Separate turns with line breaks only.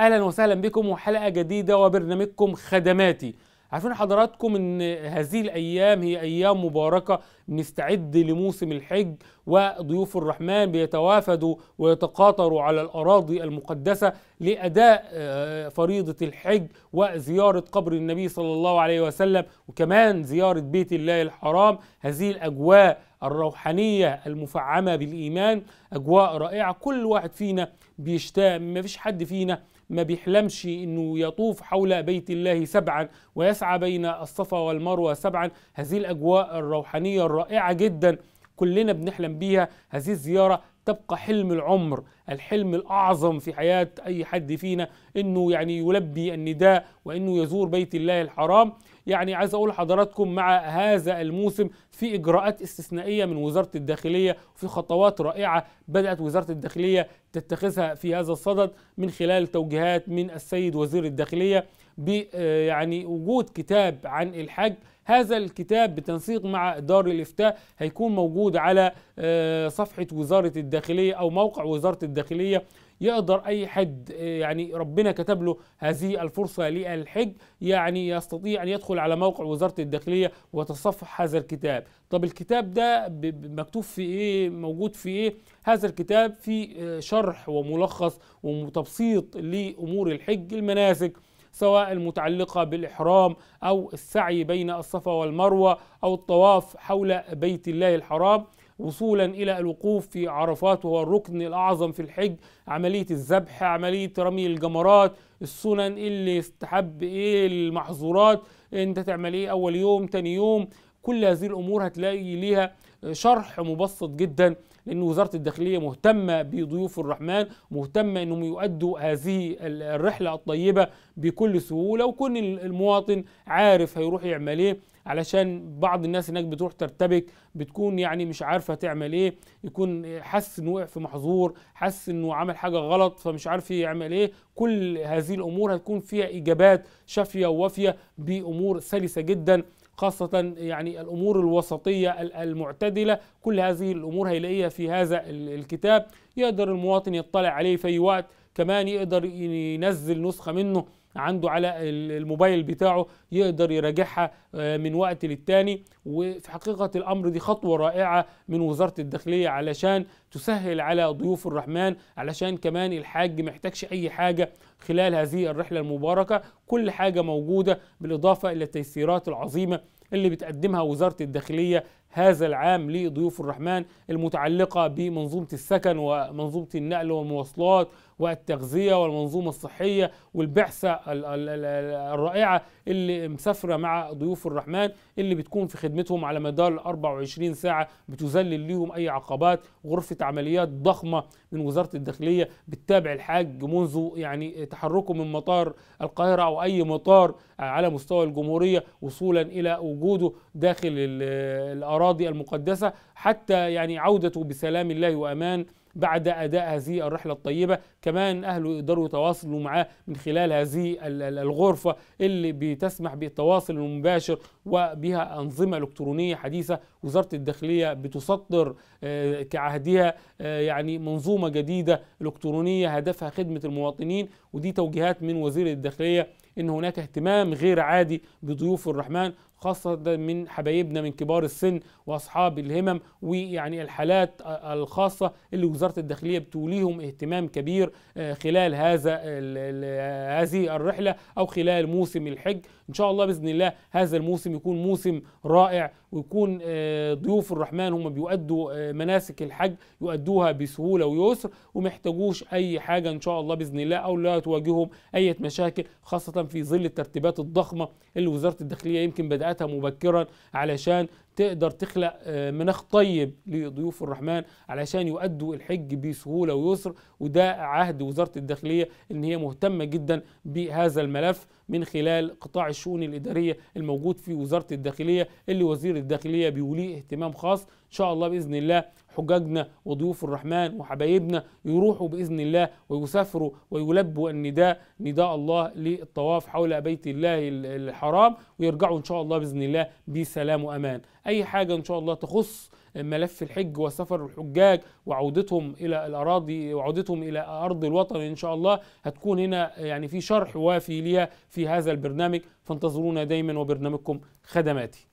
اهلا وسهلا بكم وحلقه جديده وبرنامجكم خدماتي عارفين حضراتكم ان هذه الايام هي ايام مباركه بنستعد لموسم الحج وضيوف الرحمن بيتوافدوا ويتقاطروا على الاراضي المقدسه لاداء آه، فريضه الحج وزياره قبر النبي صلى الله عليه وسلم وكمان زياره بيت الله الحرام هذه الاجواء الروحانية المفعمة بالإيمان أجواء رائعة كل واحد فينا بيشتاق ما فيش حد فينا ما بيحلمش انه يطوف حول بيت الله سبعا ويسعى بين الصفا والمروه سبعا هذه الاجواء الروحانيه الرائعه جدا كلنا بنحلم بيها هذه الزياره تبقى حلم العمر الحلم الأعظم في حياة أي حد فينا أنه يعني يلبي النداء وأنه يزور بيت الله الحرام يعني عايز أقول حضراتكم مع هذا الموسم في إجراءات استثنائية من وزارة الداخلية وفي خطوات رائعة بدأت وزارة الداخلية تتخذها في هذا الصدد من خلال توجيهات من السيد وزير الداخلية آه، يعني وجود كتاب عن الحج هذا الكتاب بتنسيق مع دار الافتاء هيكون موجود على آه، صفحه وزاره الداخليه او موقع وزاره الداخليه يقدر اي حد آه، يعني ربنا كتب له هذه الفرصه للحج يعني يستطيع ان يدخل على موقع وزاره الداخليه وتصفح هذا الكتاب طب الكتاب ده مكتوب في ايه موجود في ايه هذا الكتاب في شرح وملخص وتبسيط لامور الحج المناسك سواء المتعلقة بالإحرام أو السعي بين الصفا والمروة أو الطواف حول بيت الله الحرام وصولا الى الوقوف في عرفات وهو الركن الاعظم في الحج عمليه الذبح عمليه رمي الجمرات السنن اللي يستحب ايه المحظورات انت تعمل ايه اول يوم تاني يوم كل هذه الامور هتلاقي ليها شرح مبسط جدا لأن وزارة الداخلية مهتمة بضيوف الرحمن مهتمة أنهم يؤدوا هذه الرحلة الطيبة بكل سهولة وكون المواطن عارف هيروح يعمل ايه علشان بعض الناس هناك بتروح ترتبك بتكون يعني مش عارفه تعمل ايه يكون حس انه وقع في محظور حس انه عمل حاجه غلط فمش عارف يعمل ايه كل هذه الامور هتكون فيها اجابات شافيه ووافيه بامور سلسه جدا خاصة يعني الأمور الوسطية المعتدلة كل هذه الأمور هيلاقيها في هذا الكتاب يقدر المواطن يطلع عليه في أي وقت كمان يقدر ينزل نسخة منه عنده على الموبايل بتاعه يقدر يراجعها آه، من وقت للتاني وفي حقيقة الأمر دي خطوة رائعة من وزارة الداخلية علشان تسهل على ضيوف الرحمن علشان كمان الحاج محتاجش أي حاجة خلال هذه الرحلة المباركة كل حاجة موجودة بالإضافة إلى التيسيرات العظيمة اللي بتقدمها وزارة الداخلية هذا العام لضيوف الرحمن المتعلقة بمنظومة السكن ومنظومة النقل والمواصلات والتغذية والمنظومة الصحية والبعثة الرائعة اللي مسافرة مع ضيوف الرحمن اللي بتكون في خدمتهم على مدار 24 ساعة بتذلل لهم أي عقبات غرفة عمليات ضخمة من وزارة الداخلية بتتابع الحاج منذ يعني تحركه من مطار القاهرة أو أي مطار على مستوى الجمهورية وصولا إلى وجوده داخل الأراضي الأراضي المقدسة حتى يعني عودته بسلام الله وأمان بعد أداء هذه الرحلة الطيبة كمان أهله يقدروا يتواصلوا معاه من خلال هذه الغرفة اللي بتسمح بالتواصل المباشر وبها أنظمة إلكترونية حديثة وزارة الداخلية بتصدر آه، كعهدها آه، يعني منظومة جديدة إلكترونية هدفها خدمة المواطنين ودي توجيهات من وزير الداخلية ان هناك اهتمام غير عادي بضيوف الرحمن خاصة من حبايبنا من كبار السن واصحاب الهمم ويعني الحالات الخاصة اللي وزارة الداخلية بتوليهم اهتمام كبير آه، خلال هذا هذه الرحلة او خلال موسم الحج ان شاء الله باذن الله هذا الموسم يكون موسم رائع ويكون آه، ضيوف الرحمن هم بيؤدوا آه، مناسك الحج يؤدوها بسهولة ويسر ومحتاجوش اي حاجة ان شاء الله باذن الله او لا تواجههم اي مشاكل خاصة في ظل الترتيبات الضخمة اللي وزارة الداخلية يمكن بدأتها مبكرا علشان تقدر تخلق آه، مناخ طيب لضيوف الرحمن علشان يؤدوا الحج بسهوله ويسر وده عهد وزاره الداخليه ان هي مهتمه جدا بهذا الملف من خلال قطاع الشؤون الاداريه الموجود في وزاره الداخليه اللي وزير الداخليه بيوليه اهتمام خاص ان شاء الله باذن الله حجاجنا وضيوف الرحمن وحبايبنا يروحوا باذن الله ويسافروا ويلبوا النداء نداء الله للطواف حول بيت الله الحرام ويرجعوا ان شاء الله باذن الله بسلام وامان اي حاجه ان شاء الله تخص ملف الحج وسفر الحجاج وعودتهم الى الاراضي وعودتهم الى ارض الوطن ان شاء الله هتكون هنا يعني في شرح وافي ليها في هذا البرنامج فانتظرونا دايما وبرنامجكم خدماتي